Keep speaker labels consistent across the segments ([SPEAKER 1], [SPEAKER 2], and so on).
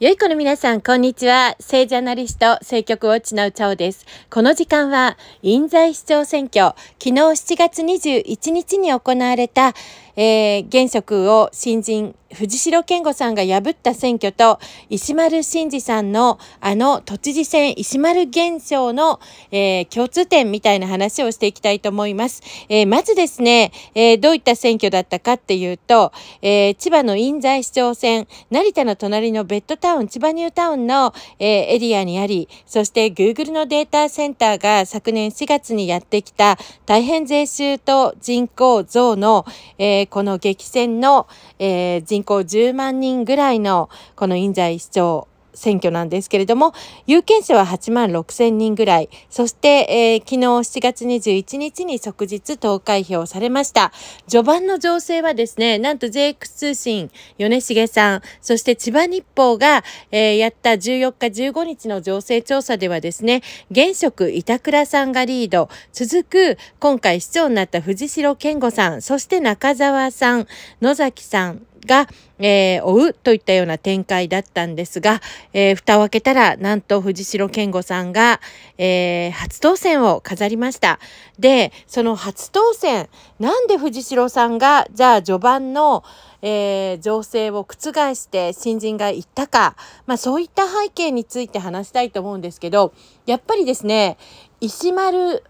[SPEAKER 1] よい子の皆さん、こんにちは。政治アナリスト、政局ウォッチのうちおです。この時間は、印西市長選挙、昨日7月21日に行われた、えー、現職を新人、藤代健吾さんが破った選挙と、石丸慎二さんのあの都知事選石丸現象の、えー、共通点みたいな話をしていきたいと思います。えー、まずですね、えどういった選挙だったかっていうと、え千葉の印西市長選、成田の隣のベッドタウン、千葉ニュータウンの、えエリアにあり、そして Google のデータセンターが昨年4月にやってきた大変税収と人口増の、えこの激戦の、えー、人口10万人ぐらいのこの印西市長選挙なんですけれども、有権者は8万6千人ぐらい。そして、えー、昨日7月21日に即日投開票されました。序盤の情勢はですね、なんと JX 通信、米重さん、そして千葉日報が、えー、やった14日15日の情勢調査ではですね、現職板倉さんがリード、続く今回市長になった藤代健吾さん、そして中澤さん、野崎さん、が、えー、追うといったような展開だったんですが、えー、蓋を開けたら、なんと藤代健吾さんが、えー、初当選を飾りました。で、その初当選、なんで藤代さんが、じゃあ序盤の、えー、情勢を覆して新人が言ったか、まあそういった背景について話したいと思うんですけど、やっぱりですね、石丸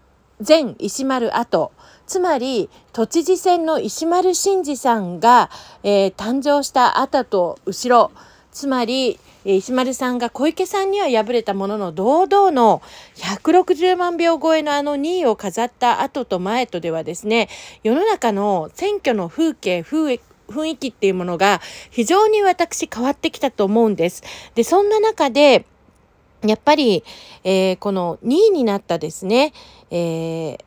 [SPEAKER 1] 前、石丸後、つまり都知事選の石丸真二さんが、えー、誕生した後と後ろつまり石丸さんが小池さんには敗れたものの堂々の160万票超えのあの2位を飾った後と前とではですね世の中の選挙の風景風雰囲気っていうものが非常に私変わってきたと思うんです。でそんな中でやっぱり、えー、この2位になったですね、えー、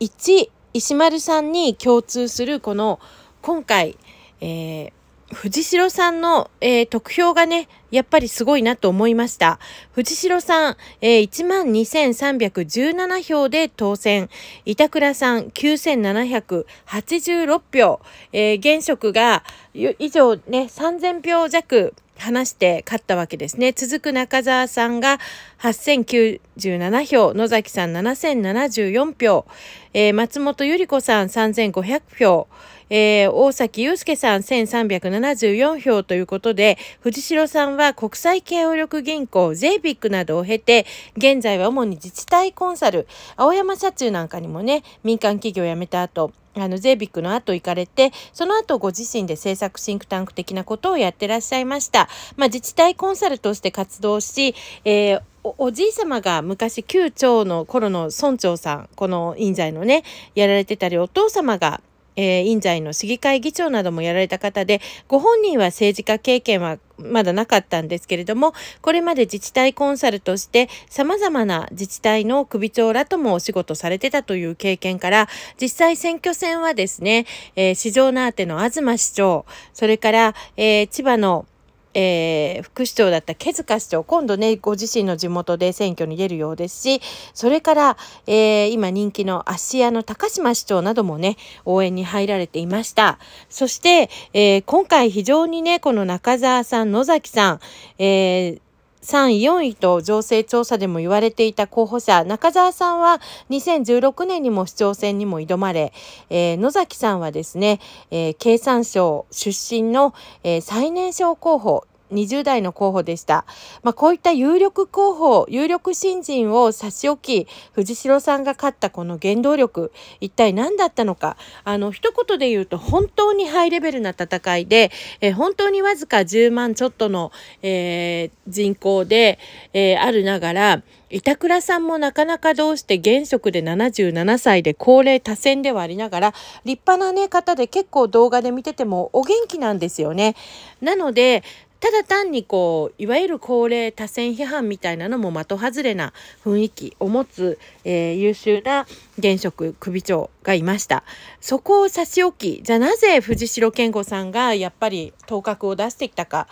[SPEAKER 1] 1石丸さんに共通するこの今回、えー、藤代さんの、えー、得票がね、やっぱりすごいなと思いました。藤代さん、えー、12,317票で当選。板倉さん、9,786票。えー、現職が、以上ね、3,000票弱話して勝ったわけですね。続く中澤さんが8097票、野崎さん7074票、えー、松本ゆり子さん3500票、えー、大崎祐介さん1374票ということで、藤代さんは国際協力銀行、ゼービックなどを経て、現在は主に自治体コンサル、青山社中なんかにもね、民間企業を辞めた後、あの、ゼービックの後行かれて、その後ご自身で政策シンクタンク的なことをやってらっしゃいました。まあ、自治体コンサルとして活動し、えーおおじい様が昔旧町の頃の村長さん、この印西のね、やられてたり、お父様がえー、印西の市議会議長などもやられた方で、ご本人は政治家経験はまだなかったんですけれども、これまで自治体コンサルとして様々な自治体の首長らともお仕事されてたという経験から、実際選挙戦はですね、えー、市場なあての東市長、それから、えー、千葉のえー、副市長だった毛塚市長、今度ね、ご自身の地元で選挙に出るようですし、それから、えー、今人気の芦屋の高島市長などもね、応援に入られていました。そして、えー、今回非常にね、この中澤さん、野崎さん、え3位、4位と情勢調査でも言われていた候補者、中澤さんは2016年にも市長選にも挑まれ、えー、野崎さんはですね、えー、経産省出身の、えー、最年少候補20代の候補でした。まあ、こういった有力候補、有力新人を差し置き、藤代さんが勝ったこの原動力、一体何だったのか。あの、一言で言うと本当にハイレベルな戦いで、えー、本当にわずか10万ちょっとの、えー、人口で、えー、あるながら、板倉さんもなかなかどうして現職で77歳で高齢多選ではありながら立派な、ね、方で結構動画で見ててもお元気なんですよね。なのでただ単にこういわゆる高齢多選批判みたいなのも的外れな雰囲気を持つ、えー、優秀な現職首長がいましたそこを差し置きじゃあなぜ藤代健吾さんがやっぱり頭角を出してきたか、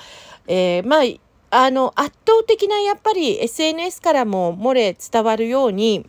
[SPEAKER 1] えー、まああの圧倒的なやっぱり SNS からも漏れ伝わるように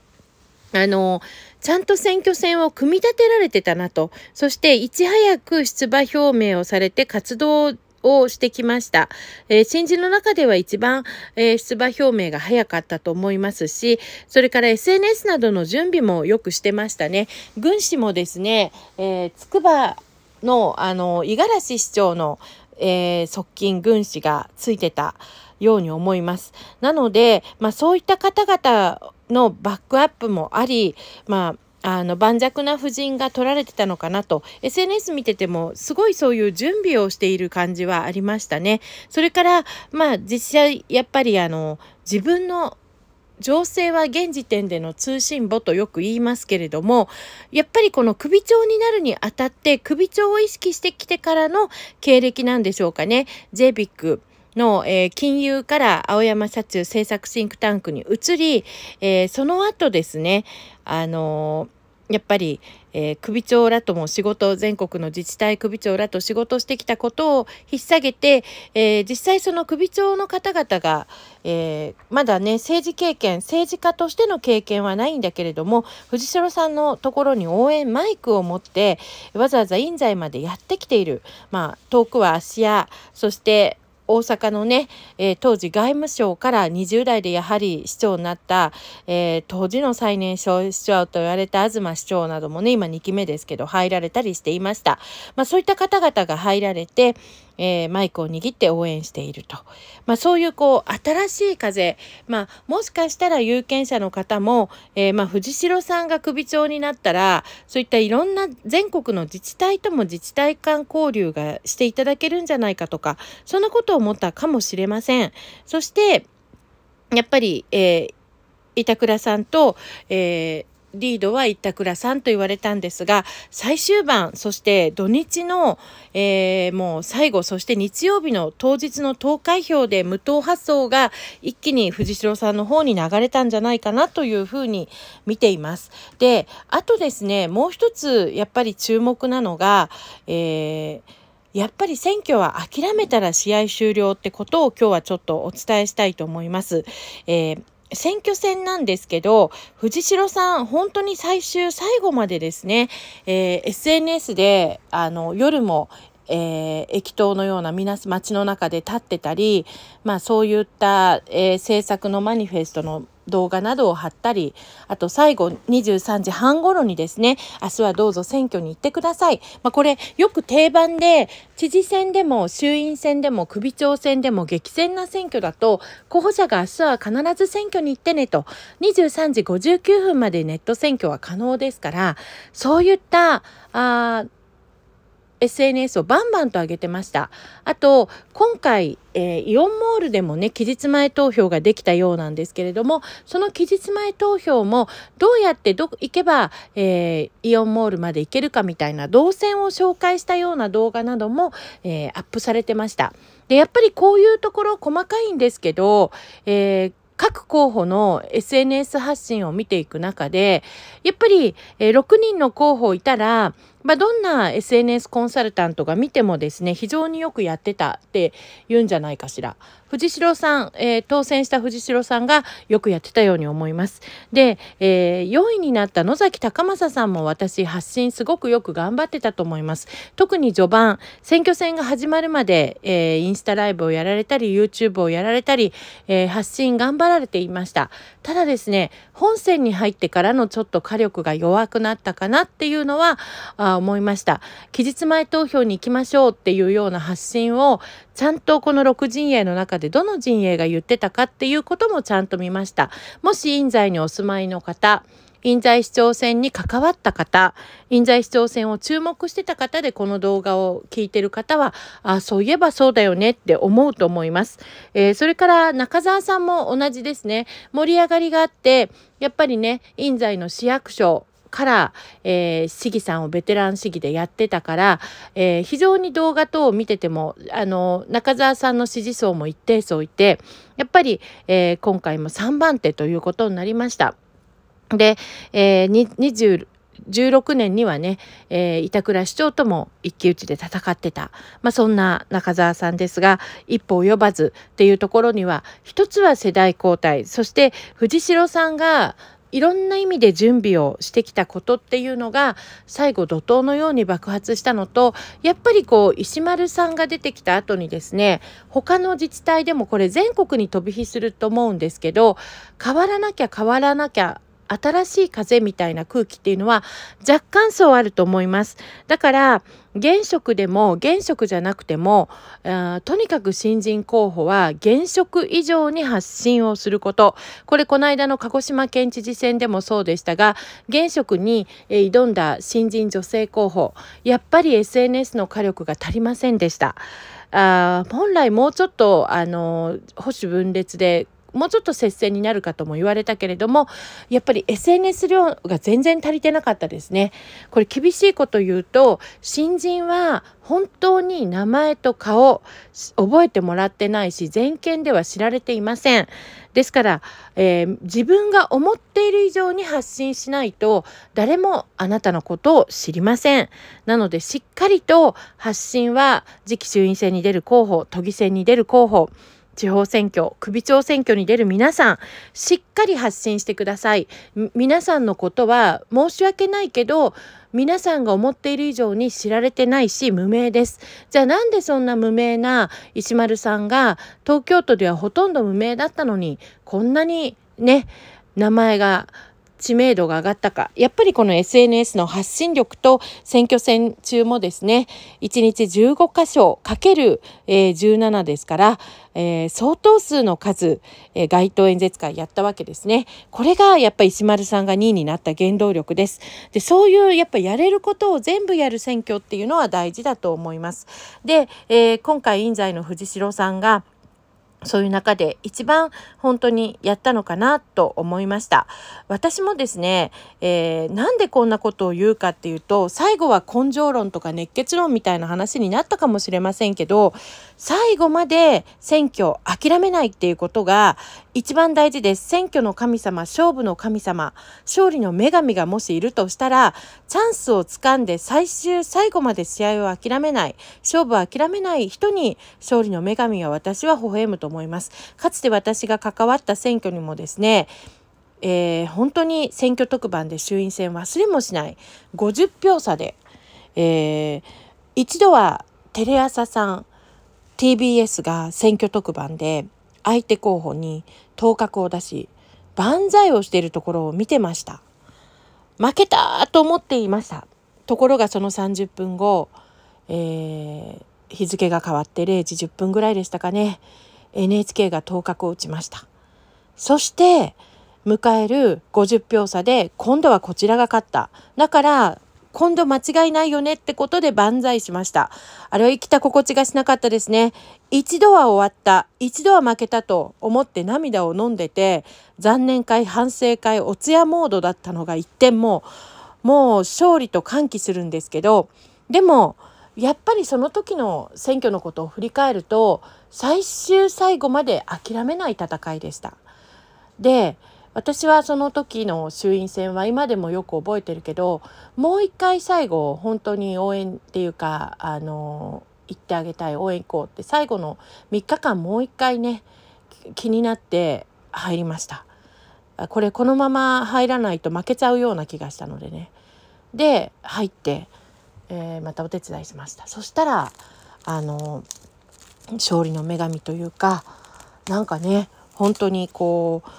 [SPEAKER 1] あのちゃんと選挙戦を組み立てられてたなとそしていち早く出馬表明をされて活動をしてきました。えー、新人の中では一番、えー、出馬表明が早かったと思いますし、それから SNS などの準備もよくしてましたね。軍師もですね、えー、筑波の、あの、五十嵐市長の、えー、側近軍師がついてたように思います。なので、まあそういった方々のバックアップもあり、まああの盤石な布陣が取られてたのかなと SNS 見ててもすごいそういう準備をしている感じはありましたね。それからまあ実際やっぱりあの自分の情勢は現時点での通信簿とよく言いますけれどもやっぱりこの首長になるにあたって首長を意識してきてからの経歴なんでしょうかね。j ビックの、えー、金融から青山社中政策シンクタンクに移り、えー、その後ですね、あのー、やっぱり、え首長らとも仕事、全国の自治体首長らと仕事してきたことを引っ提げて、え実際その首長の方々が、えまだね、政治経験、政治家としての経験はないんだけれども、藤代さんのところに応援マイクを持って、わざわざ印西までやってきている。まあ、遠くは芦屋、そして、大阪のね、えー、当時外務省から20代でやはり市長になった、えー、当時の最年少市長と言われた東市長などもね、今2期目ですけど入られたりしていました。まあそういった方々が入られて、えー、マイクを握って応援していると。まあ、そういうこう、新しい風、まあ、もしかしたら有権者の方も、えー、まあ、藤代さんが首長になったら、そういったいろんな全国の自治体とも自治体間交流がしていただけるんじゃないかとか、そんなことを思ったかもしれません。そして、やっぱり、えー、板倉さんと、えーリードは板倉さんと言われたんですが、最終盤、そして土日の、えー、もう最後、そして日曜日の当日の投開票で無党派層が一気に藤代さんの方に流れたんじゃないかなというふうに見ています。で、あとですね、もう一つやっぱり注目なのが、えー、やっぱり選挙は諦めたら試合終了ってことを今日はちょっとお伝えしたいと思います。えー選挙戦なんですけど、藤代さん、本当に最終、最後までですね、えー、SNS で、あの、夜も、えー、駅頭のような皆、街の中で立ってたり、まあそういった、えー、政策のマニフェストの動画などを貼ったり、あと最後23時半頃にですね、明日はどうぞ選挙に行ってください。まあ、これよく定番で、知事選でも衆院選でも首長選でも激戦な選挙だと、候補者が明日は必ず選挙に行ってねと、23時59分までネット選挙は可能ですから、そういった、あ SNS をバンバンと上げてました。あと、今回、えー、イオンモールでもね、期日前投票ができたようなんですけれども、その期日前投票も、どうやってど、行けば、えー、イオンモールまで行けるかみたいな動線を紹介したような動画なども、えー、アップされてました。で、やっぱりこういうところ細かいんですけど、えー、各候補の SNS 発信を見ていく中で、やっぱり、えー、6人の候補いたら、まあ、どんな SNS コンサルタントが見てもですね、非常によくやってたって言うんじゃないかしら。藤代さん、えー、当選した藤代さんがよくやってたように思います。で、えー、4位になった野崎隆正さんも私、発信すごくよく頑張ってたと思います。特に序盤、選挙戦が始まるまで、えー、インスタライブをやられたり、YouTube をやられたり、えー、発信頑張られていました。ただですね、本線に入ってからのちょっと火力が弱くなったかなっていうのはあ思いました。期日前投票に行きましょうっていうような発信をちゃんとこの6陣営の中でどの陣営が言ってたかっていうこともちゃんと見ました。もし印西にお住まいの方、印西市長選に関わった方、印西市長選を注目してた方でこの動画を聞いてる方は、あ、そういえばそうだよねって思うと思います。えー、それから中澤さんも同じですね。盛り上がりがあって、やっぱりね、印西の市役所、から、えー、市議さんをベテラン市議でやってたから、えー、非常に動画等を見てても、あの、中澤さんの支持層も一定層いて、やっぱり、えー、今回も3番手ということになりました。で、えー、16年にはね、えー、板倉市長とも一騎打ちで戦ってた、まあ、そんな中澤さんですが一歩及ばずっていうところには一つは世代交代そして藤代さんがいろんな意味で準備をしてきたことっていうのが最後怒涛のように爆発したのとやっぱりこう石丸さんが出てきた後にですね他の自治体でもこれ全国に飛び火すると思うんですけど変わらなきゃ変わらなきゃ新しい風みたいな空気っていうのは若干そうあると思います。だから現職でも現職じゃなくてもとにかく新人候補は現職以上に発信をすることこれこの間の鹿児島県知事選でもそうでしたが現職に、え挑んだ新人女性候補やっぱり SNS の火力が足りませんでした。あ本来もうちょっとあの保守分裂でもうちょっと接戦になるかとも言われたけれどもやっぱり SNS 量が全然足りてなかったですね。これ厳しいこと言うと新人は本当に名前と顔覚えてもらってないし全県では知られていません。ですから、えー、自分が思っている以上に発信しないと誰もあなたのことを知りません。なのでしっかりと発信は次期衆院選に出る候補都議選に出る候補地方選挙、首長選挙に出る皆さん、しっかり発信してください。皆さんのことは申し訳ないけど、皆さんが思っている以上に知られてないし無名です。じゃあなんでそんな無名な石丸さんが東京都ではほとんど無名だったのにこんなにね名前が知名度が上がったか、やっぱりこの SNS の発信力と選挙戦中もですね、1日15箇所かける17ですから、えー、相当数の数、えー、街頭演説会やったわけですね。これがやっぱ石丸さんが2位になった原動力です。で、そういうやっぱやれることを全部やる選挙っていうのは大事だと思います。で、えー、今回印西の藤代さんが、そういう中で一番本当にやったのかなと思いました。私もですね、えー、なんでこんなことを言うかっていうと、最後は根性論とか熱血論みたいな話になったかもしれませんけど、最後まで選挙諦めないっていうことが一番大事です。選挙の神様、勝負の神様、勝利の女神がもしいるとしたら、チャンスをつかんで最終、最後まで試合を諦めない、勝負を諦めない人に勝利の女神は私は微笑むと思います。かつて私が関わった選挙にもですね、えー、本当に選挙特番で衆院選忘れもしない50票差で、えー、一度はテレ朝さん TBS が選挙特番で相手候補に頭角を出し万歳をしているところを見てました負けたと思っていましたところがその30分後、えー、日付が変わって0時10分ぐらいでしたかね NHK が頭角を打ちましたそして迎える50票差で今度はこちらが勝っただから今度間違いないよねってことで万歳しました。あれは生きた心地がしなかったですね。一度は終わった、一度は負けたと思って涙を飲んでて、残念会、反省会、お通夜モードだったのが一点もう、もう勝利と歓喜するんですけど、でも、やっぱりその時の選挙のことを振り返ると、最終最後まで諦めない戦いでした。で、私はその時の衆院選は今でもよく覚えてるけどもう一回最後本当に応援っていうかあの行ってあげたい応援行こうって最後の3日間もう一回ね気になって入りましたこれこのまま入らないと負けちゃうような気がしたのでねで入って、えー、またお手伝いしましたそしたらあの勝利の女神というかなんかね本当にこう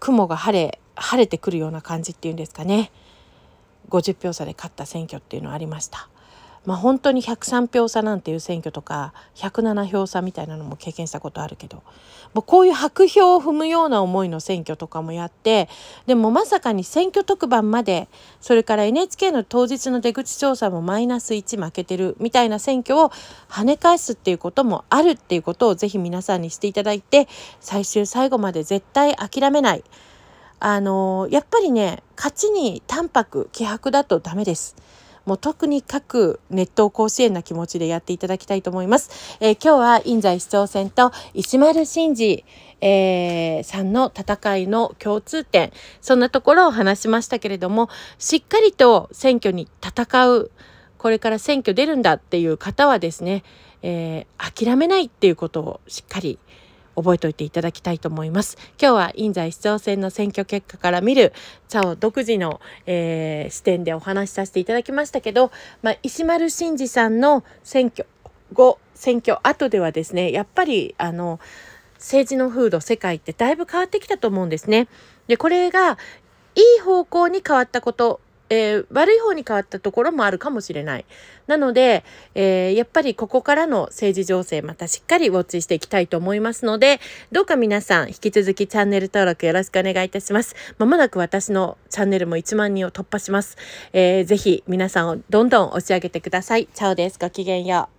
[SPEAKER 1] 雲が晴れ晴れてくるような感じっていうんですかね50票差で勝った選挙っていうのはありました。まあ、本当に103票差なんていう選挙とか107票差みたいなのも経験したことあるけどもうこういう白票を踏むような思いの選挙とかもやってでもまさかに選挙特番までそれから NHK の当日の出口調査もマイナス1負けてるみたいな選挙を跳ね返すっていうこともあるっていうことをぜひ皆さんにしていただいて最終最後まで絶対諦めない。あのやっぱりね勝ちに淡泊希薄だとダメです。もう特にかく熱湯甲子園な気持ちでやっていただきたいと思います。えー、今日は印西市長選と石丸真二、えー、さんの戦いの共通点、そんなところを話しましたけれども、しっかりと選挙に戦う、これから選挙出るんだっていう方はですね、えー、諦めないっていうことをしっかり覚えておいていただきたいと思います。今日は印西市長選の選挙結果から見る、チャ独自の、えー、視点でお話しさせていただきましたけど、まあ、石丸真二さんの選挙後、選挙後ではですね、やっぱり、あの、政治の風土、世界ってだいぶ変わってきたと思うんですね。で、これが、いい方向に変わったことえー、悪い方に変わったところもあるかもしれない。なので、えー、やっぱりここからの政治情勢またしっかりウォッチしていきたいと思いますので、どうか皆さん引き続きチャンネル登録よろしくお願いいたします。まもなく私のチャンネルも1万人を突破します。えー、ぜひ皆さんをどんどん押し上げてください。チャオです。ごきげんよう。